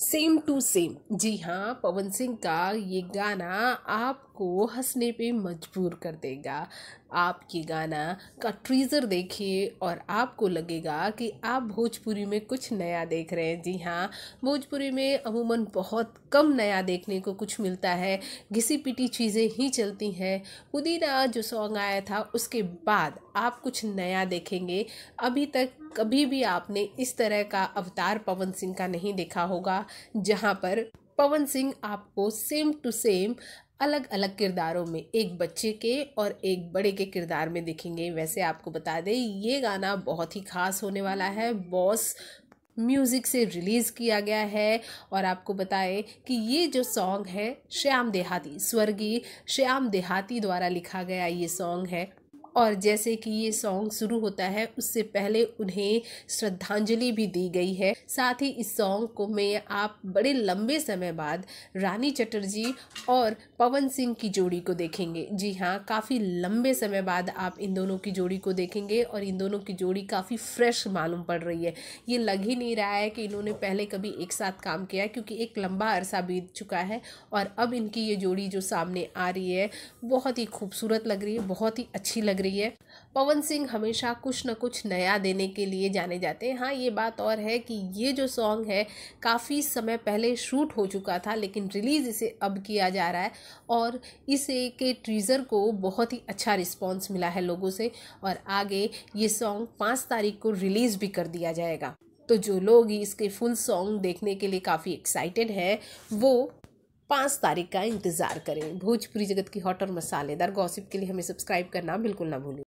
same to same जी हाँ पवन सिंह का ये गाना आपको हंसने पे मजबूर कर देगा आप ये गाना का ट्रीज़र देखिए और आपको लगेगा कि आप भोजपुरी में कुछ नया देख रहे हैं जी हाँ भोजपुरी में अमूमन बहुत कम नया देखने को कुछ मिलता है घिसी पिटी चीज़ें ही चलती हैं पुदीना जो सॉन्ग आया था उसके बाद आप कुछ नया देखेंगे अभी तक कभी भी आपने इस तरह का अवतार पवन सिंह का नहीं देखा होगा जहाँ पर पवन सिंह आपको सेम टू सेम अलग अलग किरदारों में एक बच्चे के और एक बड़े के किरदार में दिखेंगे वैसे आपको बता दें ये गाना बहुत ही खास होने वाला है बॉस म्यूज़िक से रिलीज़ किया गया है और आपको बताएं कि ये जो सॉन्ग है श्याम देहाती स्वर्गीय श्याम देहाती द्वारा लिखा गया ये सॉन्ग है और जैसे कि ये सॉन्ग शुरू होता है उससे पहले उन्हें श्रद्धांजलि भी दी गई है साथ ही इस सॉन्ग को मैं आप बड़े लंबे समय बाद रानी चटर्जी और पवन सिंह की जोड़ी को देखेंगे जी हाँ काफ़ी लंबे समय बाद आप इन दोनों की जोड़ी को देखेंगे और इन दोनों की जोड़ी काफ़ी फ्रेश मालूम पड़ रही है ये लग ही नहीं रहा है कि इन्होंने पहले कभी एक साथ काम किया क्योंकि एक लंबा अरसा बीत चुका है और अब इनकी ये जोड़ी जो सामने आ रही है बहुत ही खूबसूरत लग रही है बहुत ही अच्छी लग रही है रही है पवन सिंह हमेशा कुछ ना कुछ नया देने के लिए जाने जाते हैं हाँ ये बात और है कि ये जो सॉन्ग है काफ़ी समय पहले शूट हो चुका था लेकिन रिलीज़ इसे अब किया जा रहा है और इसे के ट्रीज़र को बहुत ही अच्छा रिस्पॉन्स मिला है लोगों से और आगे ये सॉन्ग पाँच तारीख को रिलीज़ भी कर दिया जाएगा तो जो लोग इसके फुल सॉन्ग देखने के लिए काफ़ी एक्साइटेड हैं वो पाँच तारीख का इंतज़ार करें भोजपुरी जगत की हॉट और मसालेदार गॉसिप के लिए हमें सब्सक्राइब करना बिल्कुल ना भूलें